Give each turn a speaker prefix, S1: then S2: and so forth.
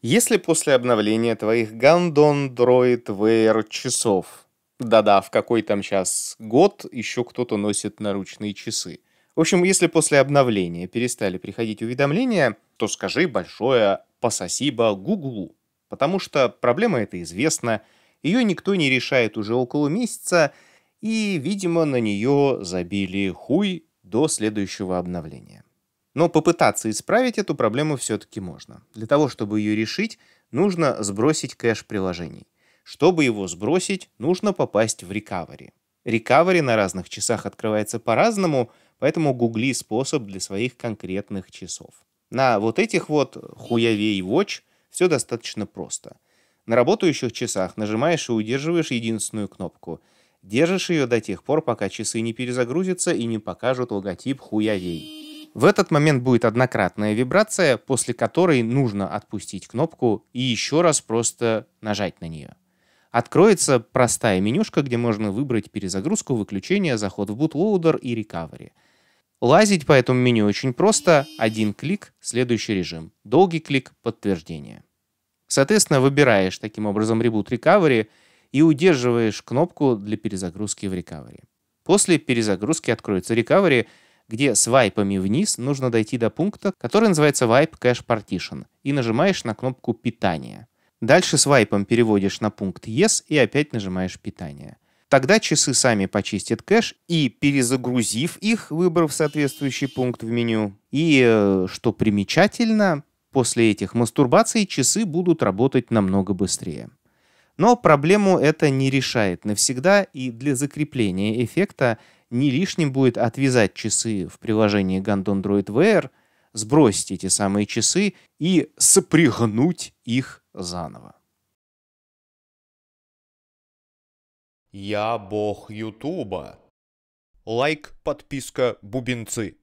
S1: Если после обновления твоих Гандон Дроид VR часов, да-да, в какой там сейчас год еще кто-то носит наручные часы. В общем, если после обновления перестали приходить уведомления, то скажи большое спасибо Гуглу, потому что проблема эта известна, ее никто не решает уже около месяца, и, видимо, на нее забили хуй до следующего обновления. Но попытаться исправить эту проблему все-таки можно. Для того, чтобы ее решить, нужно сбросить кэш приложений. Чтобы его сбросить, нужно попасть в рекавери. Рекавери на разных часах открывается по-разному, поэтому гугли способ для своих конкретных часов. На вот этих вот хуявей Watch все достаточно просто. На работающих часах нажимаешь и удерживаешь единственную кнопку. Держишь ее до тех пор, пока часы не перезагрузятся и не покажут логотип хуявей. В этот момент будет однократная вибрация, после которой нужно отпустить кнопку и еще раз просто нажать на нее. Откроется простая менюшка, где можно выбрать перезагрузку, выключение, заход в бутлоудер и рекавери. Лазить по этому меню очень просто. Один клик, следующий режим. Долгий клик, подтверждение. Соответственно, выбираешь таким образом reboot Recovery и удерживаешь кнопку для перезагрузки в Recovery. После перезагрузки откроется recovery где свайпами вниз нужно дойти до пункта, который называется Wipe Cache Partition, и нажимаешь на кнопку «Питание». Дальше свайпом переводишь на пункт «Yes» и опять нажимаешь «Питание». Тогда часы сами почистят кэш и, перезагрузив их, выбрав соответствующий пункт в меню, и, э, что примечательно, после этих мастурбаций часы будут работать намного быстрее. Но проблему это не решает навсегда, и для закрепления эффекта не лишним будет отвязать часы в приложении Gandon Droid Wear, сбросить эти самые часы и сопрягнуть их заново. Я бог Ютуба. Лайк, подписка, бубенцы.